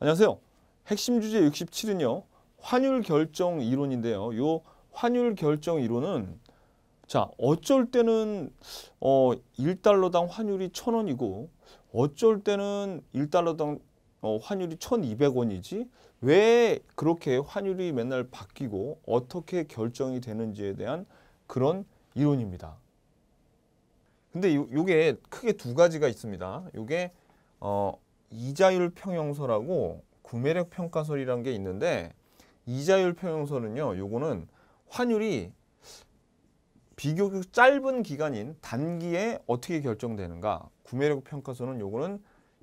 안녕하세요. 핵심 주제 67은요. 환율 결정 이론인데요. 요 환율 결정 이론은 자 어쩔 때는 어 1달러당 환율이 1,000원이고 어쩔 때는 1달러당 어, 환율이 1,200원이지 왜 그렇게 환율이 맨날 바뀌고 어떻게 결정이 되는지에 대한 그런 이론입니다. 근데 요, 요게 크게 두 가지가 있습니다. 요게 어, 이자율 평형서라고 구매력 평가설이란 게 있는데 이자율 평형서는요. 요거는 환율이 비교적 짧은 기간인 단기에 어떻게 결정되는가 구매력 평가서는 요거는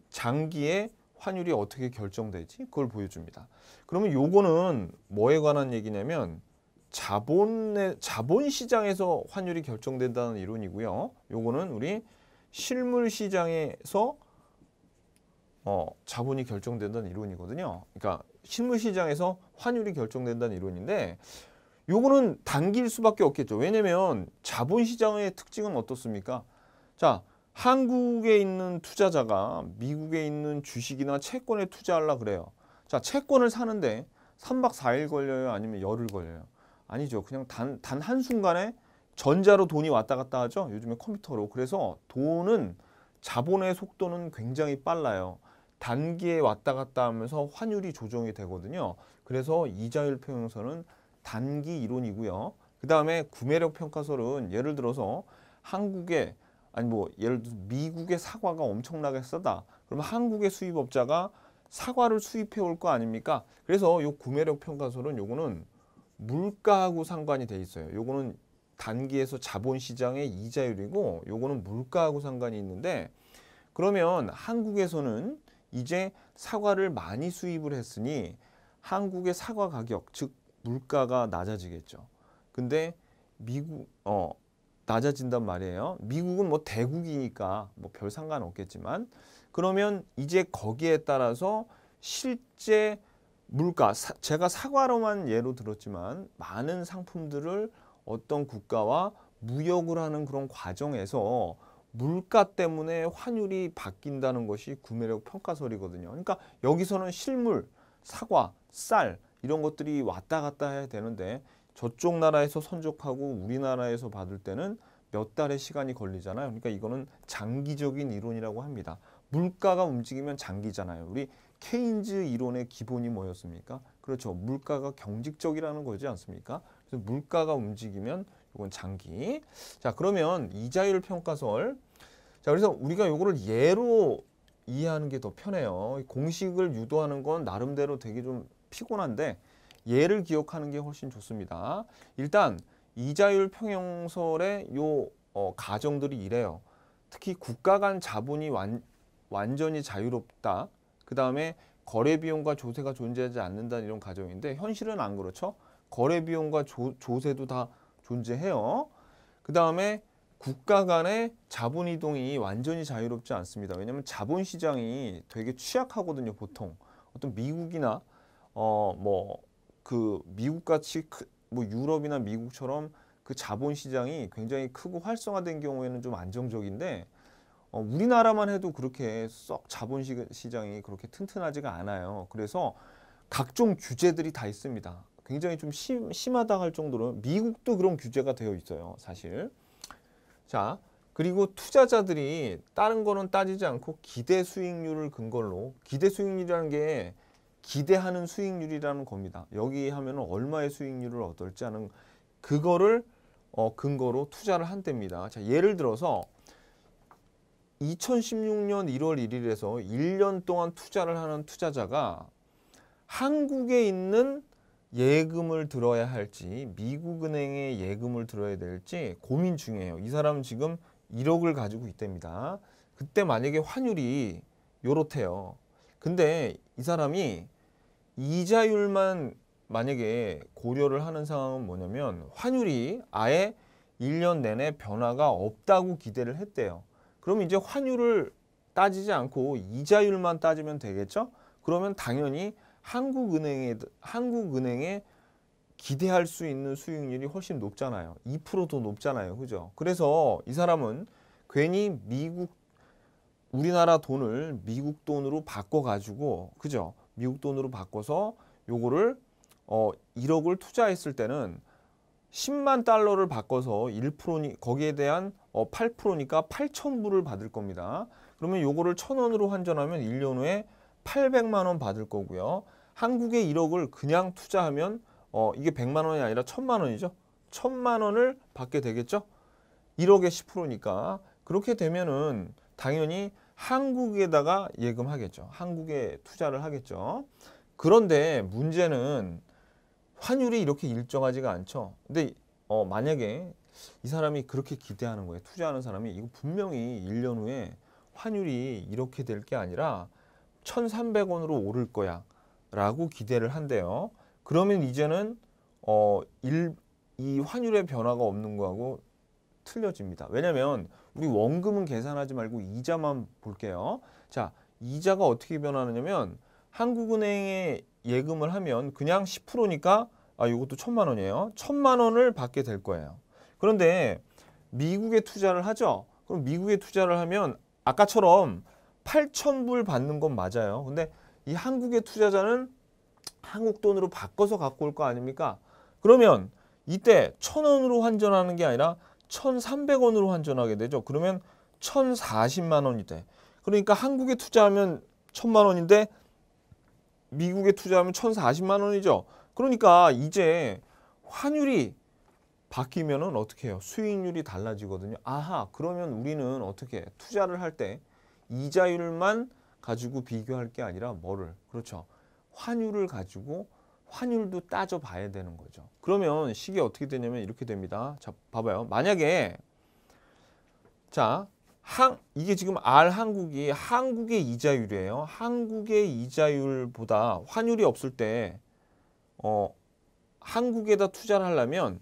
장기에 환율이 어떻게 결정되지 그걸 보여줍니다. 그러면 요거는 뭐에 관한 얘기냐면 자본의 자본 시장에서 환율이 결정된다는 이론이고요. 요거는 우리 실물 시장에서 어, 자본이 결정된다는 이론이거든요. 그러니까 실물시장에서 환율이 결정된다는 이론인데 요거는 당길 수밖에 없겠죠. 왜냐면 하 자본시장의 특징은 어떻습니까? 자, 한국에 있는 투자자가 미국에 있는 주식이나 채권에 투자하려 그래요. 자, 채권을 사는데 3박 4일 걸려요? 아니면 열흘 걸려요? 아니죠. 그냥 단, 단 한순간에 전자로 돈이 왔다 갔다 하죠. 요즘에 컴퓨터로. 그래서 돈은 자본의 속도는 굉장히 빨라요. 단기에 왔다 갔다 하면서 환율이 조정이 되거든요. 그래서 이자율 평형설은 단기 이론이고요. 그 다음에 구매력 평가설은 예를 들어서 한국의 아니 뭐 예를 들어 서 미국의 사과가 엄청나게 싸다. 그러면 한국의 수입업자가 사과를 수입해 올 거 아닙니까? 그래서 요 구매력 평가설은 요거는 물가하고 상관이 돼 있어요. 요거는 단기에서 자본시장의 이자율이고 요거는 물가하고 상관이 있는데 그러면 한국에서는 이제 사과를 많이 수입을 했으니 한국의 사과 가격 즉 물가가 낮아지겠죠. 근데 미국 어 낮아진단 말이에요. 미국은 뭐 대국이니까 뭐 별 상관 없겠지만 그러면 이제 거기에 따라서 실제 물가 사, 제가 사과로만 예로 들었지만 많은 상품들을 어떤 국가와 무역을 하는 그런 과정에서 물가 때문에 환율이 바뀐다는 것이 구매력 평가설이거든요. 그러니까 여기서는 실물, 사과, 쌀 이런 것들이 왔다 갔다 해야 되는데 저쪽 나라에서 선적하고 우리나라에서 받을 때는 몇 달의 시간이 걸리잖아요. 그러니까 이거는 장기적인 이론이라고 합니다. 물가가 움직이면 장기잖아요. 우리 케인즈 이론의 기본이 뭐였습니까? 그렇죠. 물가가 경직적이라는 거지 않습니까? 그래서 물가가 움직이면 이건 장기. 자, 그러면 이자율 평가설. 자, 그래서 우리가 요거를 예로 이해하는 게 더 편해요. 공식을 유도하는 건 나름대로 되게 좀 피곤한데 예를 기억하는 게 훨씬 좋습니다. 일단 이자율 평형설의 요 어, 가정들이 이래요. 특히 국가 간 자본이 완, 완전히 자유롭다. 그 다음에 거래 비용과 조세가 존재하지 않는다는 이런 가정인데 현실은 안 그렇죠. 거래 비용과 조, 조세도 다 존재해요. 그 다음에 국가 간의 자본 이동이 완전히 자유롭지 않습니다. 왜냐하면 자본 시장이 되게 취약하거든요. 보통 어떤 미국이나 어뭐그 미국 같이 뭐 유럽이나 미국처럼 그 자본 시장이 굉장히 크고 활성화된 경우에는 좀 안정적인데 어, 우리나라만 해도 그렇게 썩 자본 시장이 그렇게 튼튼하지가 않아요. 그래서 각종 규제들이 다 있습니다. 굉장히 좀 심, 심하다 할 정도로 미국도 그런 규제가 되어 있어요. 사실. 자, 그리고 투자자들이 다른 거는 따지지 않고 기대 수익률을 근거로 기대 수익률이라는 게 기대하는 수익률이라는 겁니다. 여기 하면 얼마의 수익률을 얻을지 하는 그거를 어, 근거로 투자를 한답니다. 자, 예를 들어서 2016년 1월 1일에서 1년 동안 투자를 하는 투자자가 한국에 있는 예금을 들어야 할지 미국은행에 예금을 들어야 될지 고민 중이에요. 이 사람은 지금 1억을 가지고 있답니다. 그때 만약에 환율이 요렇대요. 근데 이 사람이 이자율만 만약에 고려를 하는 상황은 뭐냐면 환율이 아예 1년 내내 변화가 없다고 기대를 했대요. 그럼 이제 환율을 따지지 않고 이자율만 따지면 되겠죠? 그러면 당연히 한국은행에 한국은행에 기대할 수 있는 수익률이 훨씬 높잖아요. 2%도 높잖아요. 그죠? 그래서 이 사람은 괜히 미국 우리나라 돈을 미국 돈으로 바꿔 가지고 그죠? 미국 돈으로 바꿔서 요거를 어 1억을 투자했을 때는 10만 달러를 바꿔서 1%니 거기에 대한 어 8%니까 8,000불을 받을 겁니다. 그러면 요거를 1,000원으로 환전하면 1년 후에 800만 원 받을 거고요. 한국에 1억을 그냥 투자하면 어, 이게 100만 원이 아니라 1000만 원이죠. 1000만 원을 받게 되겠죠. 1억에 10%니까 그렇게 되면은 당연히 한국에다가 예금하겠죠. 한국에 투자를 하겠죠. 그런데 문제는 환율이 이렇게 일정하지가 않죠. 근데 어, 만약에 이 사람이 그렇게 기대하는 거예요. 투자하는 사람이 이거 분명히 1년 후에 환율이 이렇게 될 게 아니라 1,300원으로 오를 거야 라고 기대를 한대요. 그러면 이제는 어, 일, 이 환율의 변화가 없는 거하고 틀려집니다. 왜냐면 우리 원금은 계산하지 말고 이자만 볼게요. 자, 이자가 어떻게 변하느냐면 한국은행에 예금을 하면 그냥 10%니까 아, 이것도 천만 원이에요. 천만 원을 받게 될 거예요. 그런데 미국에 투자를 하죠. 그럼 미국에 투자를 하면 아까처럼 8,000불 받는 건 맞아요. 근데 이 한국의 투자자는 한국 돈으로 바꿔서 갖고 올 거 아닙니까? 그러면 이때 1,000원으로 환전하는 게 아니라 1,300원으로 환전하게 되죠. 그러면 1,040만 원이 돼. 그러니까 한국에 투자하면 1,000만 원인데 미국에 투자하면 1,040만 원이죠. 그러니까 이제 환율이 바뀌면은 어떻게 해요? 수익률이 달라지거든요. 아하, 그러면 우리는 어떻게 투자를 할때 이자율만 가지고 비교할 게 아니라 뭐를 그렇죠. 환율을 가지고 환율도 따져봐야 되는 거죠. 그러면 식이 어떻게 되냐면 이렇게 됩니다. 자, 봐봐요. 만약에 자, 한, 이게 지금 R 한국이 한국의 이자율이에요. 한국의 이자율보다 환율이 없을 때 어, 한국에다 투자를 하려면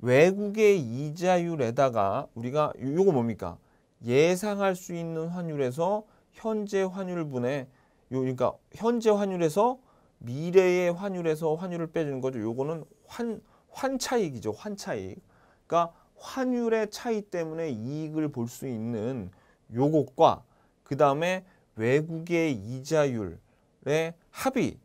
외국의 이자율에다가 우리가 요거 뭡니까? 예상할 수 있는 환율에서 현재 환율분의 그러니까 현재 환율에서 미래의 환율에서 환율을 빼주는 거죠. 요거는 환 환차익이죠. 환차익. 그러니까 환율의 차이 때문에 이익을 볼 수 있는 요것과 그다음에 외국의 이자율의 합이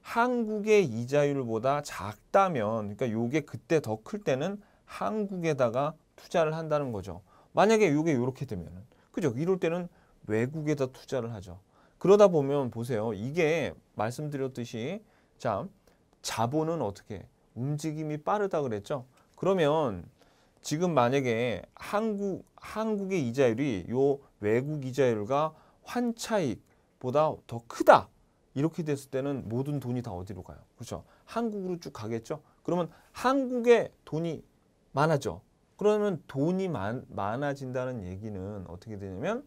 한국의 이자율보다 작다면 그러니까 요게 그때 더 클 때는 한국에다가 투자를 한다는 거죠. 만약에 이게 이렇게 되면은 그죠? 이럴 때는 외국에다 투자를 하죠. 그러다 보면 보세요. 이게 말씀드렸듯이 자 자본은 어떻게 움직임이 빠르다 그랬죠? 그러면 지금 만약에 한국 한국의 이자율이 요 외국 이자율과 환차익보다 더 크다 이렇게 됐을 때는 모든 돈이 다 어디로 가요? 그렇죠? 한국으로 쭉 가겠죠? 그러면 한국의 돈이 많아져. 그러면 돈이 많, 많아진다는 얘기는 어떻게 되냐면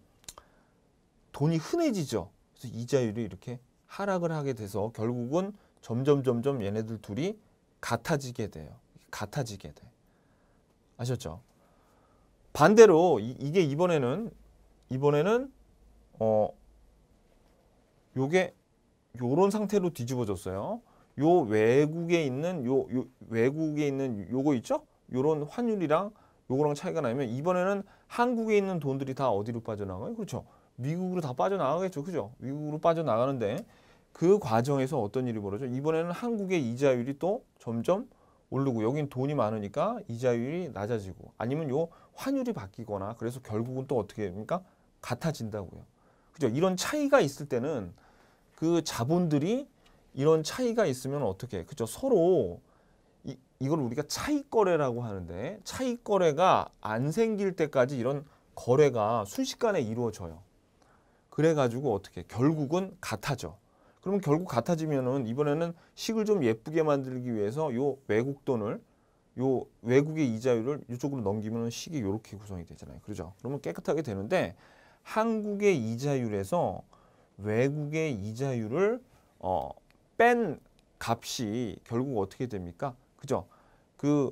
돈이 흔해지죠. 그래서 이자율이 이렇게 하락을 하게 돼서 결국은 점점 점점 얘네들 둘이 같아지게 돼요. 같아지게 돼. 아셨죠? 반대로 이, 게 이번에는 이번에는 어 요게 요런 상태로 뒤집어졌어요. 요 외국에 있는 요, 요 외국에 있는 요거 있죠? 요런 환율이랑 요거랑 차이가 나면 이번에는 한국에 있는 돈들이 다 어디로 빠져나가요? 그렇죠. 미국으로 다 빠져나가겠죠. 그죠? 미국으로 빠져나가는데 그 과정에서 어떤 일이 벌어져? 이번에는 한국의 이자율이 또 점점 오르고 여긴 돈이 많으니까 이자율이 낮아지고 아니면 요 환율이 바뀌거나 그래서 결국은 또 어떻게 됩니까? 같아진다고요. 그죠? 이런 차이가 있을 때는 그 자본들이 이런 차이가 있으면 어떻게 그죠? 서로 이걸 우리가 차익 거래라고 하는데 차익 거래가 안 생길 때까지 이런 거래가 순식간에 이루어져요. 그래가지고 어떻게 결국은 같아져. 그러면 결국 같아지면은 이번에는 식을 좀 예쁘게 만들기 위해서 요 외국 돈을 요 외국의 이자율을 이쪽으로 넘기면 은 식이 이렇게 구성이 되잖아요. 그러죠 그러면 깨끗하게 되는데 한국의 이자율에서 외국의 이자율을 어, 뺀 값이 결국 어떻게 됩니까? 그죠? 그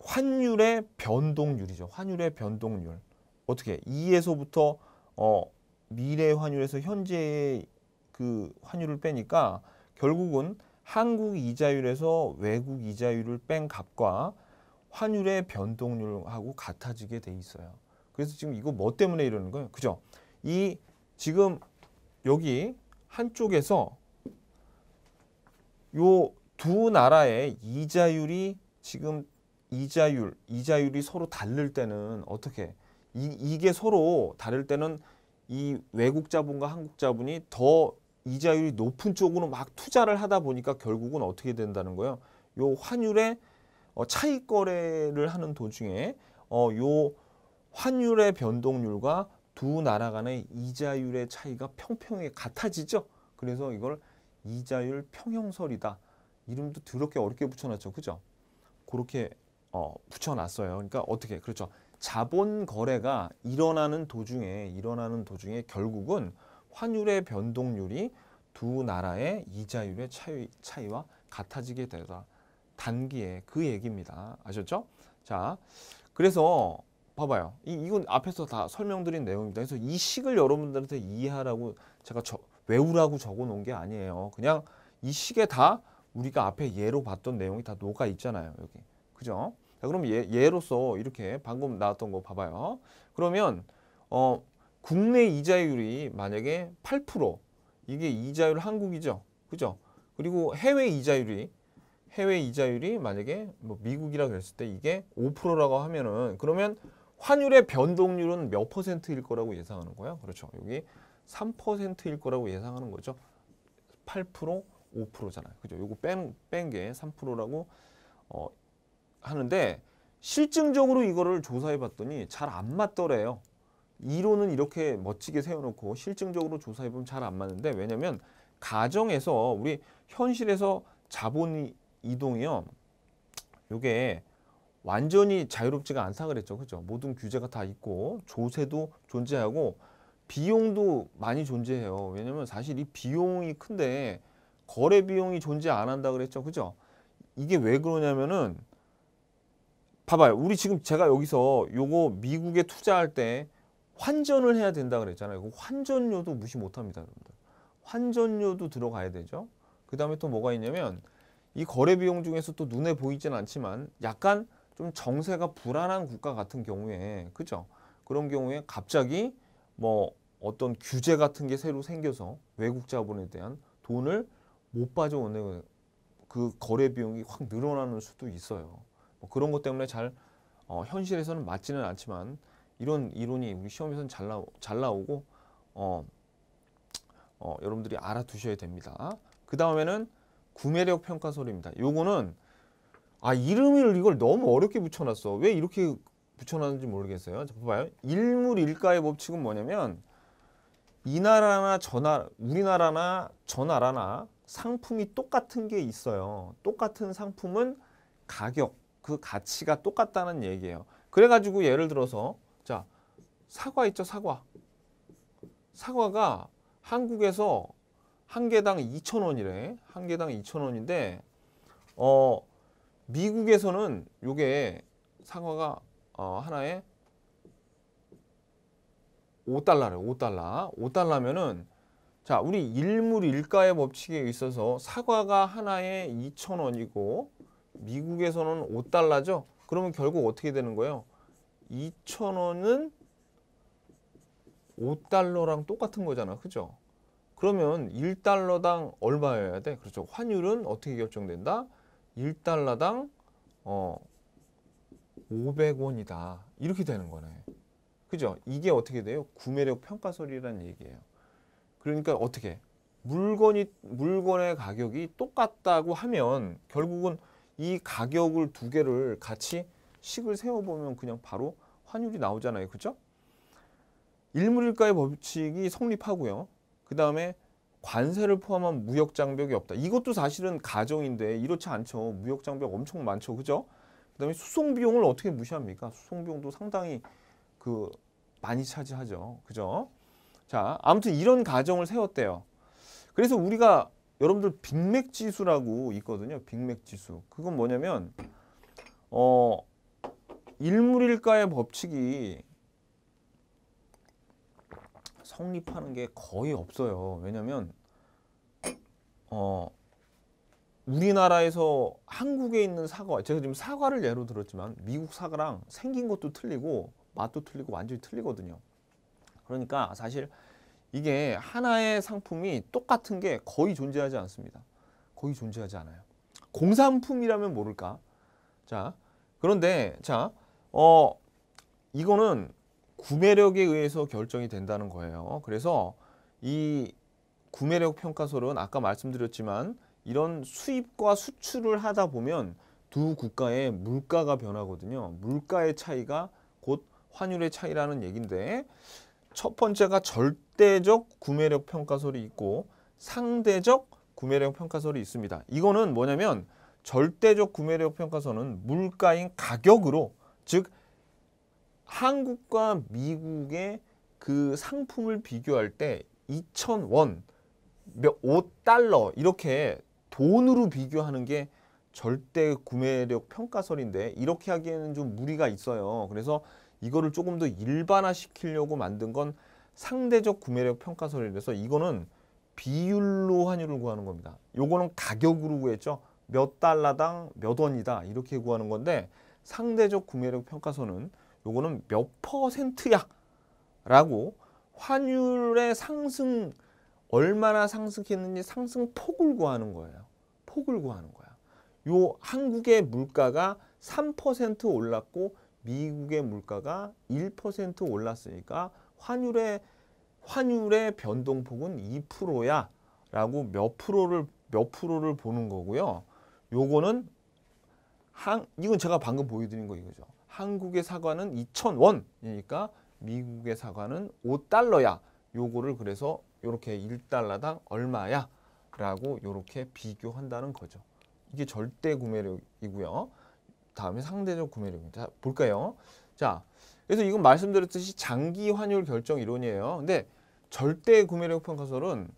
환율의 변동률이죠. 환율의 변동률. 어떻게 2에서부터 어 미래 환율에서 현재의 그 환율을 빼니까 결국은 한국 이자율에서 외국 이자율을 뺀 값과 환율의 변동률하고 같아지게 돼 있어요. 그래서 지금 이거 뭐 때문에 이러는 거예요? 그죠? 이 지금 여기 한쪽에서 요두 나라의 이자율이 지금 이자율, 이자율이 서로 다를 때는 어떻게 이, 이게 서로 다를 때는 이 외국 자본과 한국 자본이 더 이자율이 높은 쪽으로 막 투자를 하다 보니까 결국은 어떻게 된다는 거예요? 요 환율의 어, 차익 거래를 하는 도중에 어, 요 환율의 변동률과 두 나라 간의 이자율의 차이가 평평하 같아지죠. 그래서 이걸 이자율 평형설이다. 이름도 더럽게 어렵게 붙여놨죠. 그죠? 그렇게 어, 붙여놨어요. 그러니까 어떻게, 그렇죠. 자본 거래가 일어나는 도중에, 일어나는 도중에 결국은 환율의 변동률이 두 나라의 이자율의 차이, 차이와 같아지게 되다. 단기에 그 얘기입니다. 아셨죠? 자, 그래서 봐봐요. 이, 이건 앞에서 다 설명드린 내용입니다. 그래서 이 식을 여러분들한테 이해하라고 제가 저, 외우라고 적어 놓은 게 아니에요. 그냥 이 식에 다 우리가 앞에 예로 봤던 내용이 다 녹아 있잖아요. 여기. 그죠? 자, 그럼 예, 예로서 이렇게 방금 나왔던 거 봐봐요. 그러면 어, 국내 이자율이 만약에 8% 이게 이자율 한국이죠. 그죠? 그리고 해외 이자율이 해외 이자율이 만약에 뭐 미국이라 그랬을 때 이게 5%라고 하면은 그러면 환율의 변동률은 몇 퍼센트일 거라고 예상하는 거야? 그렇죠. 여기 3%일 거라고 예상하는 거죠. 8% 5%잖아요. 그죠? 요거 뺀 게 3%라고 어, 하는데 실증적으로 이거를 조사해 봤더니 잘 안 맞더래요. 이론은 이렇게 멋지게 세워놓고 실증적으로 조사해보면 잘 안 맞는데 왜냐면 가정에서 우리 현실에서 자본 이동이요. 요게 완전히 자유롭지가 않다 그랬죠. 그죠? 모든 규제가 다 있고 조세도 존재하고 비용도 많이 존재해요. 왜냐면 사실 이 비용이 큰데 거래 비용이 존재 안 한다 그랬죠. 그죠? 이게 왜 그러냐면은 봐봐요. 우리 지금 제가 여기서 요거 미국에 투자할 때 환전을 해야 된다 그랬잖아요. 그 환전료도 무시 못합니다, 여러분들. 환전료도 들어가야 되죠. 그 다음에 또 뭐가 있냐면 이 거래 비용 중에서 또 눈에 보이진 않지만 약간 좀 정세가 불안한 국가 같은 경우에 그죠? 그런 경우에 갑자기 뭐 어떤 규제 같은 게 새로 생겨서 외국 자본에 대한 돈을 못 빠져오는 그 거래 비용이 확 늘어나는 수도 있어요. 뭐 그런 것 때문에 잘 어, 현실에서는 맞지는 않지만 이런 이론이 우리 시험에서는 잘, 나오, 잘 나오고 어, 어, 여러분들이 알아두셔야 됩니다. 그 다음에는 구매력 평가설입니다. 요거는 아 이름을 이걸 너무 어렵게 붙여놨어. 왜 이렇게 붙여놨는지 모르겠어요. 자, 봐요. 일물일가의 법칙은 뭐냐면 이 나라나 저 나라, 우리나라나 저 나라나 상품이 똑같은 게 있어요. 똑같은 상품은 가격, 그 가치가 똑같다는 얘기예요. 그래가지고 예를 들어서 자 사과 있죠 사과. 사과가 한국에서 한 개당 2,000원이래. 한 개당 2,000원인데 어 미국에서는 요게 사과가 어 하나에 5달러래요. 5달러. 5달러면은 자, 우리 일물 일가의 법칙에 있어서 사과가 하나에 2,000원이고 미국에서는 5달러죠. 그러면 결국 어떻게 되는 거예요? 2,000원은 5달러랑 똑같은 거잖아. 그죠? 그러면 1달러당 얼마여야 돼? 그렇죠. 환율은 어떻게 결정된다? 1달러당 어 500원이다. 이렇게 되는 거네. 그죠? 이게 어떻게 돼요? 구매력 평가설이라는 얘기예요. 그러니까 어떻게 물건이 물건의 가격이 똑같다고 하면 결국은 이 가격을 두 개를 같이 식을 세워보면 그냥 바로 환율이 나오잖아요. 그죠? 일물일가의 법칙이 성립하고요. 그 다음에 관세를 포함한 무역장벽이 없다. 이것도 사실은 가정인데 이렇지 않죠. 무역장벽 엄청 많죠. 그죠? 그 다음에 수송비용을 어떻게 무시합니까? 수송비용도 상당히 그 많이 차지하죠. 그죠? 자, 아무튼 이런 가정을 세웠대요. 그래서 우리가 여러분들 빅맥 지수라고 있거든요. 빅맥 지수. 그건 뭐냐면 어 일물일가의 법칙이 성립하는 게 거의 없어요. 왜냐면 어 우리나라에서 한국에 있는 사과 제가 지금 사과를 예로 들었지만 미국 사과랑 생긴 것도 틀리고 맛도 틀리고 완전히 틀리거든요. 그러니까 사실 이게 하나의 상품이 똑같은 게 거의 존재하지 않습니다. 거의 존재하지 않아요. 공산품이라면 모를까? 자, 그런데 자, 어 이거는 구매력에 의해서 결정이 된다는 거예요. 그래서 이 구매력 평가설은 아까 말씀드렸지만 이런 수입과 수출을 하다 보면 두 국가의 물가가 변하거든요. 물가의 차이가 곧 환율의 차이라는 얘긴데 첫 번째가 절대적 구매력 평가설이 있고 상대적 구매력 평가설이 있습니다. 이거는 뭐냐면 절대적 구매력 평가설은 물가인 가격으로 즉 한국과 미국의 그 상품을 비교할 때 2,000원, 몇 5달러 이렇게 돈으로 비교하는 게 절대 구매력 평가설인데 이렇게 하기에는 좀 무리가 있어요. 그래서 이거를 조금 더 일반화시키려고 만든 건 상대적 구매력 평가서를 그해서 이거는 비율로 환율을 구하는 겁니다. 요거는 가격으로 구했죠. 몇 달러당 몇 원이다 이렇게 구하는 건데 상대적 구매력 평가서는 요거는 몇 퍼센트야 라고 환율의 상승 얼마나 상승했는지 상승 폭을 구하는 거예요. 폭을 구하는 거야. 요 한국의 물가가 3% 올랐고 미국의 물가가 1% 올랐으니까 환율의 환율의 변동폭은 2%야 라고 몇 프로를 몇 프로를 보는 거고요. 요거는 한 이건 제가 방금 보여드린 거 이거죠. 한국의 사과는 2,000원이니까 미국의 사과는 5달러야. 요거를 그래서 이렇게 1달러당 얼마야 라고 이렇게 비교한다는 거죠. 이게 절대 구매력이고요. 다음에 상대적 구매력입니다. 자, 볼까요? 자, 그래서 이건 말씀드렸듯이 장기 환율 결정 이론이에요. 근데 절대 구매력 평가설은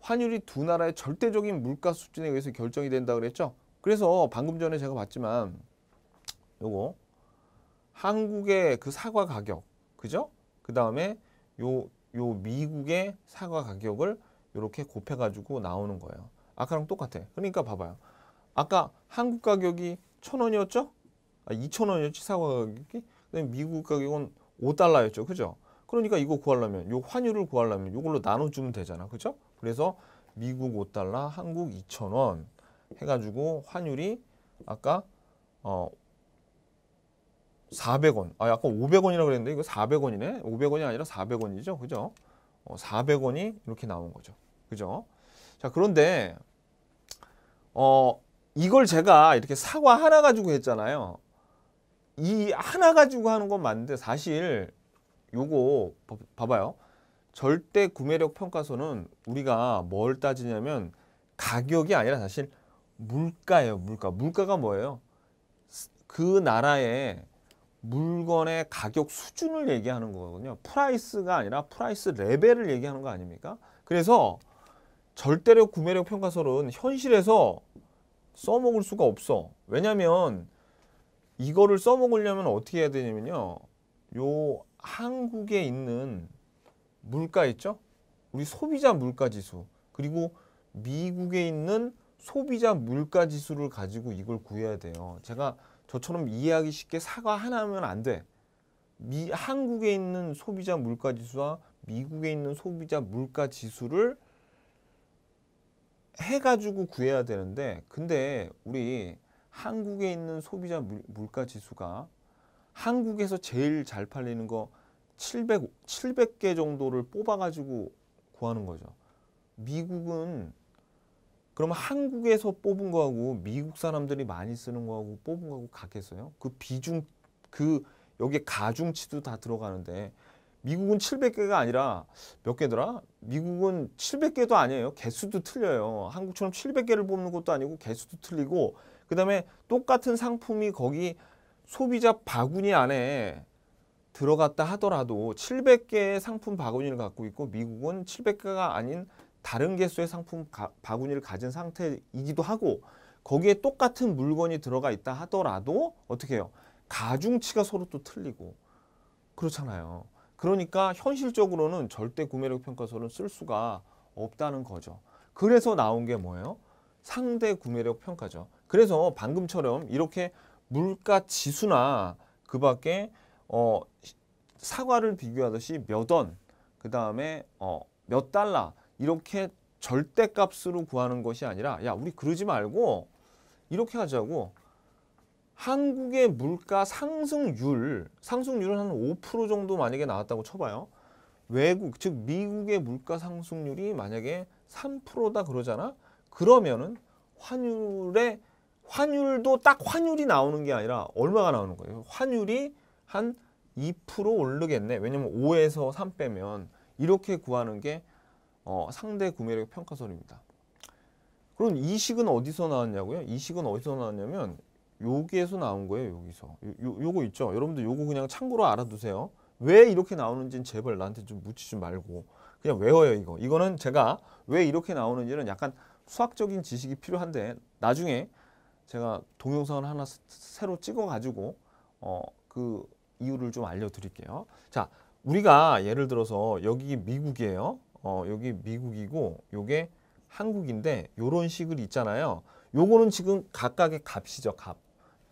환율이 두 나라의 절대적인 물가 수준에 의해서 결정이 된다 고 그랬죠. 그래서 방금 전에 제가 봤지만 요거 한국의 그 사과 가격 그죠? 그 다음에 요 요 미국의 사과 가격을 이렇게 곱해 가지고 나오는 거예요. 아까랑 똑같아. 그러니까 봐봐요. 아까 한국 가격이 천 원이었죠? 아, 2천 원이었지 사과 가격이. 그다음에 미국 가격은 5달러였죠, 그죠? 그러니까 이거 구하려면 요 환율을 구하려면 요걸로 나눠주면 되잖아, 그죠? 그래서 미국 5달러, 한국 2천 원 해가지고 환율이 아까 어 400원. 아, 약간 500원이라고 그랬는데 이거 400원이네. 500원이 아니라 400원이죠. 그죠? 어, 400원이 이렇게 나온 거죠. 그죠? 자, 그런데 어 이걸 제가 이렇게 사과 하나 가지고 했잖아요. 이 하나 가지고 하는 건 맞는데 사실 요거 봐봐요. 절대 구매력 평가서는 우리가 뭘 따지냐면 가격이 아니라 사실 물가예요. 물가. 물가가 뭐예요? 그 나라의 물건의 가격 수준을 얘기하는 거거든요. 프라이스가 아니라 프라이스 레벨을 얘기하는 거 아닙니까? 그래서 절대력 구매력 평가서는 현실에서 써먹을 수가 없어. 왜냐면 이거를 써먹으려면 어떻게 해야 되냐면요. 요 한국에 있는 물가 있죠? 우리 소비자 물가 지수 그리고 미국에 있는 소비자 물가 지수를 가지고 이걸 구해야 돼요. 제가 저처럼 이해하기 쉽게 사과 하나면 안 돼. 미, 한국에 있는 소비자 물가 지수와 미국에 있는 소비자 물가 지수를 해가지고 구해야 되는데 근데 우리 한국에 있는 소비자 물, 가 지수가 한국에서 제일 잘 팔리는 거 700, 700개 정도를 뽑아가지고 구하는 거죠. 미국은 그럼 한국에서 뽑은 거하고 미국 사람들이 많이 쓰는 거하고 뽑은 거하고 같겠어요? 그 비중, 그 여기에 가중치도 다 들어가는데 미국은 700개가 아니라 몇 개더라? 미국은 700개도 아니에요. 개수도 틀려요. 한국처럼 700개를 뽑는 것도 아니고 개수도 틀리고 그 다음에 똑같은 상품이 거기 소비자 바구니 안에 들어갔다 하더라도 700개의 상품 바구니를 갖고 있고 미국은 700개가 아닌 다른 개수의 상품 바구니를 가진 상태이기도 하고 거기에 똑같은 물건이 들어가 있다 하더라도 어떻게 해요? 가중치가 서로 또 틀리고 그렇잖아요. 그러니까 현실적으로는 절대 구매력 평가서는 쓸 수가 없다는 거죠. 그래서 나온 게 뭐예요? 상대 구매력 평가죠. 그래서 방금처럼 이렇게 물가 지수나 그 밖에 어, 사과를 비교하듯이 몇 원, 그 다음에 어, 몇 달러 이렇게 절대값으로 구하는 것이 아니라 야 우리 그러지 말고 이렇게 하자고 한국의 물가 상승률, 상승률은 한 5% 정도 만약에 나왔다고 쳐봐요. 외국, 즉 미국의 물가 상승률이 만약에 3%다 그러잖아? 그러면은 환율에 환율도 딱 환율이 나오는 게 아니라 얼마가 나오는 거예요. 환율이 한 2% 오르겠네. 왜냐면 5에서 3 빼면 이렇게 구하는 게 어, 상대 구매력 평가설입니다. 그럼 이 식은 어디서 나왔냐고요? 이 식은 어디서 나왔냐면 여기에서 나온 거예요. 여기서. 요, 요, 거 있죠? 여러분들 요거 그냥 참고로 알아두세요. 왜 이렇게 나오는지는 제발 나한테 좀 묻히지 말고 그냥 외워요 이거. 이거는 제가 왜 이렇게 나오는지는 약간 수학적인 지식이 필요한데 나중에 제가 동영상을 하나 새로 찍어가지고 어, 그 이유를 좀 알려드릴게요. 자, 우리가 예를 들어서 여기 미국이에요. 어, 여기 미국이고 요게 한국인데 요런 식을 있잖아요. 요거는 지금 각각의 값이죠, 값.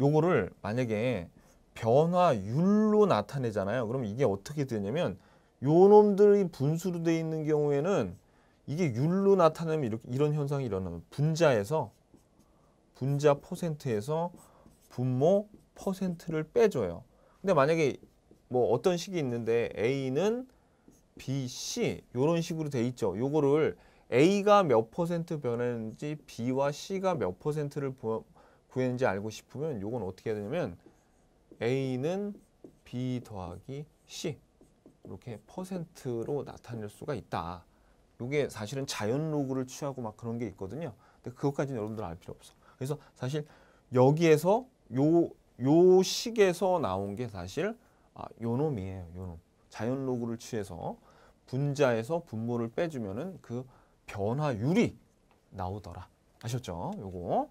요거를 만약에 변화율로 나타내잖아요. 그럼 이게 어떻게 되냐면 요놈들이 분수로 돼 있는 경우에는 이게 율로 나타나면 이렇게 이런 현상이 일어나면 분자에서 분자 퍼센트에서 분모 퍼센트를 빼줘요. 근데 만약에 뭐 어떤 식이 있는데 A는 B, C 이런 식으로 돼 있죠. 요거를 A가 몇 퍼센트 변했는지 B와 C가 몇 퍼센트를 구했는지 알고 싶으면 요건 어떻게 해야 되냐면 A는 B 더하기 C 이렇게 퍼센트로 나타낼 수가 있다. 이게 사실은 자연 로그를 취하고 막 그런 게 있거든요. 근데 그것까지는 여러분들 알 필요 없어. 그래서 사실 여기에서 요, 요 식에서 나온 게 사실 아, 요 놈이에요. 요 놈. 자연 로그를 취해서 분자에서 분모를 빼주면은 그 변화율이 나오더라. 아셨죠? 요거.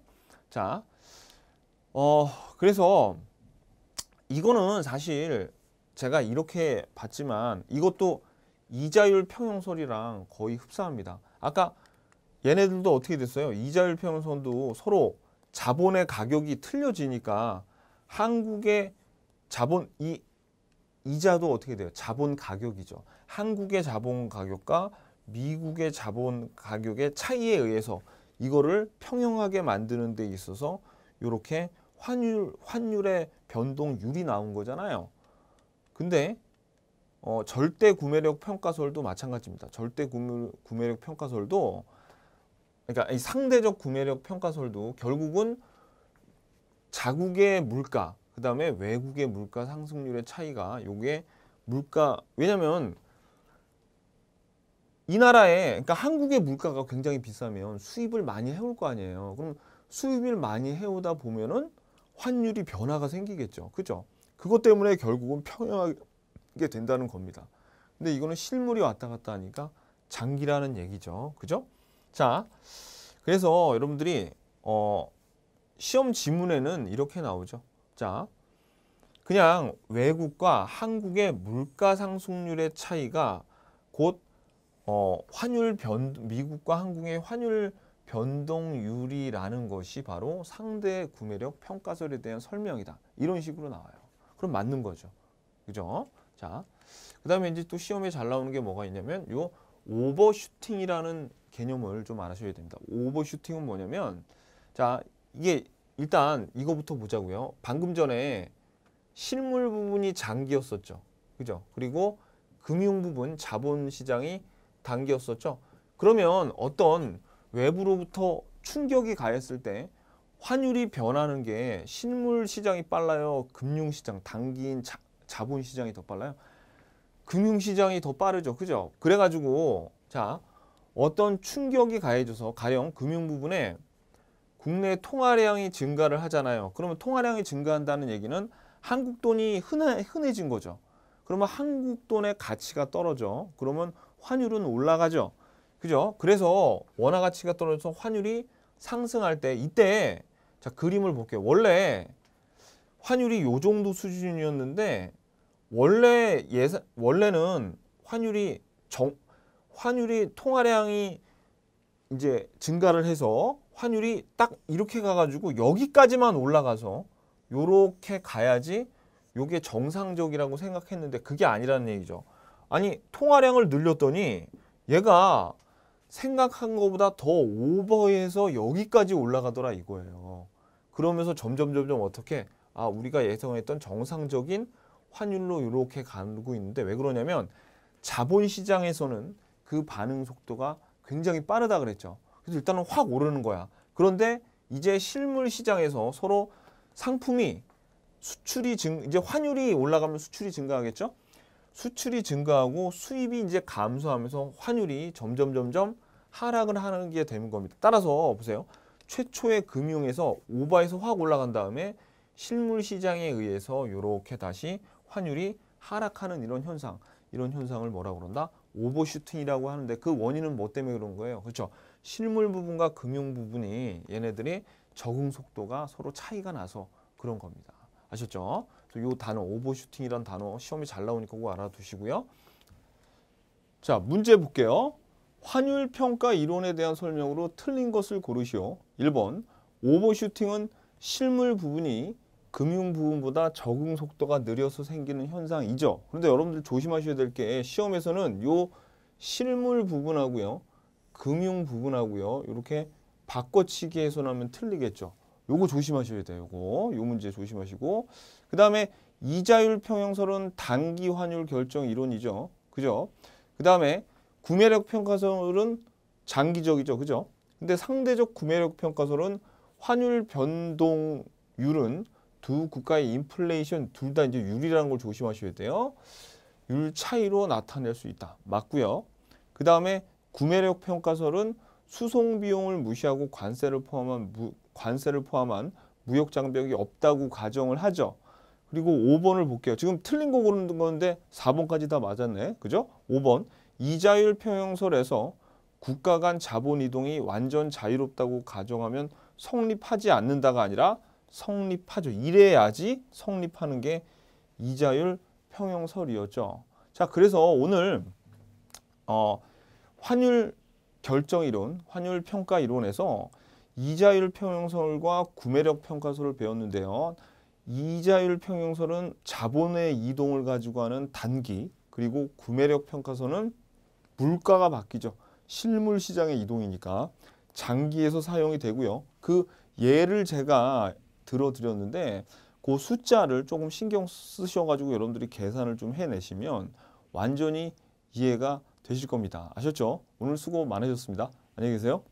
자, 어, 그래서 이거는 사실 제가 이렇게 봤지만 이것도 이자율 평형설이랑 거의 흡사합니다. 아까 얘네들도 어떻게 됐어요? 이자율 평형설도 서로 자본의 가격이 틀려지니까 한국의 자본 이 이자도 어떻게 돼요? 자본 가격이죠. 한국의 자본 가격과 미국의 자본 가격의 차이에 의해서 이거를 평형하게 만드는 데 있어서 이렇게 환율 환율의 변동률이 나온 거잖아요. 근데 어, 절대 구매력 평가설도 마찬가지입니다. 절대 구매, 구매력 평가설도 그러니까 이 상대적 구매력 평가설도 결국은 자국의 물가 그다음에 외국의 물가 상승률의 차이가 요게 물가 왜냐면 이 나라에 그러니까 한국의 물가가 굉장히 비싸면 수입을 많이 해올 거 아니에요. 그럼 수입을 많이 해오다 보면은 환율이 변화가 생기겠죠. 그죠? 그것 때문에 결국은 평형하 게 된다는 겁니다. 근데 이거는 실물이 왔다 갔다 하니까 장기라는 얘기죠. 그죠? 자, 그래서 여러분들이 어, 시험 지문에는 이렇게 나오죠. 자, 그냥 외국과 한국의 물가 상승률의 차이가 곧 어, 환율 변 미국과 한국의 환율 변동률이라는 것이 바로 상대 구매력 평가설에 대한 설명이다. 이런 식으로 나와요. 그럼 맞는 거죠. 그죠? 자, 그 다음에 이제 또 시험에 잘 나오는 게 뭐가 있냐면 요 오버슈팅이라는 개념을 좀 알아셔야 됩니다. 오버슈팅은 뭐냐면 자, 이게 일단 이거부터 보자고요. 방금 전에 실물 부분이 장기였었죠. 그죠? 그리고 금융 부분 자본 시장이 단기였었죠. 그러면 어떤 외부로부터 충격이 가했을 때 환율이 변하는 게 실물 시장이 빨라요. 금융 시장, 단기인 자본 시장이 더 빨라요? 금융 시장이 더 빠르죠. 그죠? 그래 가지고 자, 어떤 충격이 가해져서 가령 금융 부분에 국내 통화량이 증가를 하잖아요. 그러면 통화량이 증가한다는 얘기는 한국 돈이 흔해, 흔해진 거죠. 그러면 한국 돈의 가치가 떨어져. 그러면 환율은 올라가죠. 그죠? 그래서 원화 가치가 떨어져서 환율이 상승할 때 이때 자 그림을 볼게요. 원래 환율이 요 정도 수준이었는데 원래 예산 원래는 환율이 정 환율이 통화량이 이제 증가를 해서 환율이 딱 이렇게 가가지고 여기까지만 올라가서 요렇게 가야지 요게 정상적이라고 생각했는데 그게 아니라는 얘기죠. 아니 통화량을 늘렸더니 얘가 생각한 것보다 더 오버해서 여기까지 올라가더라 이거예요. 그러면서 점점 점점 어떻게 아 우리가 예상했던 정상적인 환율로 이렇게 가고 있는데 왜 그러냐면 자본 시장에서는 그 반응 속도가 굉장히 빠르다 그랬죠. 그래서 일단은 확 오르는 거야. 그런데 이제 실물 시장에서 서로 상품이 수출이 증 이제 환율이 올라가면 수출이 증가하겠죠. 수출이 증가하고 수입이 이제 감소하면서 환율이 점점 점점 하락을 하는 게 되는 겁니다. 따라서 보세요. 최초의 금융에서 오바에서 확 올라간 다음에 실물 시장에 의해서 이렇게 다시 환율이 하락하는 이런 현상, 이런 현상을 뭐라 고 그런다? 오버슈팅이라고 하는데 그 원인은 뭐 때문에 그런 거예요? 그렇죠? 실물 부분과 금융 부분이 얘네들이 적응 속도가 서로 차이가 나서 그런 겁니다. 아셨죠? 이 단어 오버슈팅이란 단어 시험이 잘 나오니까 꼭 알아두시고요. 자 문제 볼게요. 환율평가 이론에 대한 설명으로 틀린 것을 고르시오. 1번 오버슈팅은 실물 부분이 금융 부분보다 적응 속도가 느려서 생기는 현상이죠. 그런데 여러분들 조심하셔야 될 게 시험에서는 요 실물 부분하고요. 금융 부분하고요. 이렇게 바꿔치기 해서 나면 틀리겠죠. 요거 조심하셔야 돼요. 요거 요 문제 조심하시고 그다음에 이자율 평형설은 단기 환율 결정 이론이죠. 그죠? 그다음에 구매력 평가설은 장기적이죠. 그죠? 근데 상대적 구매력 평가설은 환율 변동율은 두 국가의 인플레이션 둘 다 이제 율이라는 걸 조심하셔야 돼요. 율 차이로 나타낼 수 있다. 맞고요. 그 다음에 구매력 평가설은 수송 비용을 무시하고 관세를 포함한 무, 관세를 포함한 무역 장벽이 없다고 가정을 하죠. 그리고 5번을 볼게요. 지금 틀린 거 고르는 건데 4번까지 다 맞았네. 그죠? 5번 이자율 평형설에서 국가 간 자본 이동이 완전 자유롭다고 가정하면 성립하지 않는다가 아니라 성립하죠. 이래야지 성립하는 게 이자율 평형설이었죠. 자, 그래서 오늘 어, 환율 결정 이론, 환율 평가 이론에서 이자율 평형설과 구매력 평가설을 배웠는데요. 이자율 평형설은 자본의 이동을 가지고 하는 단기, 그리고 구매력 평가설은 물가가 바뀌죠. 실물 시장의 이동이니까 장기에서 사용이 되고요. 그 예를 제가 들어드렸는데 그 숫자를 조금 신경 쓰셔가지고 여러분들이 계산을 좀 해내시면 완전히 이해가 되실 겁니다. 아셨죠? 오늘 수고 많으셨습니다. 안녕히 계세요.